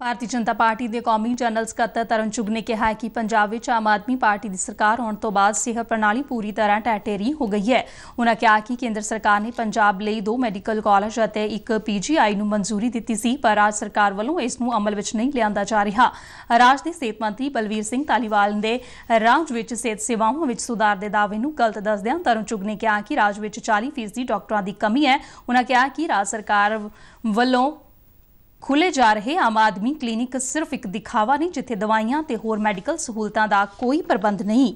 ਭਾਰਤੀ ਜਨਤਾ party ਦੇ ਕੌਮੀ general ਸਕੱਤਰ ਤਰਨ ਚੁਗ ਨੇ ਕਿਹਾ ਕਿ ਪੰਜਾਬ ਵਿੱਚ ਆਮ ਆਦਮੀ ਪਾਰਟੀ ਦੀ ਸਰਕਾਰ ਆਉਣ ਤੋਂ ਬਾਅਦ ਸਿਹਤ ਪ੍ਰਣਾਲੀ ਪੂਰੀ ਤਰ੍ਹਾਂ ਟੈਟੇਰੀ ਹੋ ਗਈ ਹੈ ਉਹਨਾਂ ਕਿਹਾ ਕਿ ਕੇਂਦਰ ਸਰਕਾਰ ਨੇ ਪੰਜਾਬ ਲਈ ਦੋ ਮੈਡੀਕਲ ਕਾਲਜ ਅਤੇ ਇੱਕ ਪੀਜੀਆਈ ਨੂੰ ਮਨਜ਼ੂਰੀ ਦਿੱਤੀ ਸੀ ਪਰ ਰਾਜ ਸਰਕਾਰ ਵੱਲੋਂ ਇਸ ਨੂੰ ਅਮਲ ਵਿੱਚ ਨਹੀਂ ਲਿਆਂਦਾ ਜਾ ਰਿਹਾ ਰਾਜ ਦੇ ਸਿਹਤ ਮੰਤਰੀ ਬਲਵੀਰ ਸਿੰਘ ਤਾਲੀਵਾਲ ਦੇ ਰਾਜ ਵਿੱਚ ਸਿਹਤ ਸੇਵਾਵਾਂ ਵਿੱਚ ਸੁਧਾਰ ਦੇ ਦਾਅਵੇ ਨੂੰ ਗਲਤ ਦੱਸਦਿਆਂ ਤਰਨ ਚੁਗ ਨੇ ਕਿਹਾ ਕਿ ਰਾਜ ਵਿੱਚ 40% ਡਾਕਟਰਾਂ ਦੀ ਕਮੀ ਹੈ ਉਹਨਾਂ ਕਿਹਾ ਕਿ ਰਾਜ ਸਰਕਾਰ ਵੱਲੋਂ ਖੁੱਲੇ ਜਾ ਰਹੇ ਆਮ ਆਦਮੀ ਕਲੀਨਿਕ ਸਿਰਫ ਇੱਕ ਦਿਖਾਵਾ ਨਹੀਂ ਜਿੱਥੇ ਦਵਾਈਆਂ ਤੇ ਹੋਰ ਮੈਡੀਕਲ ਸਹੂਲਤਾਂ ਦਾ ਕੋਈ ਪ੍ਰਬੰਧ ਨਹੀਂ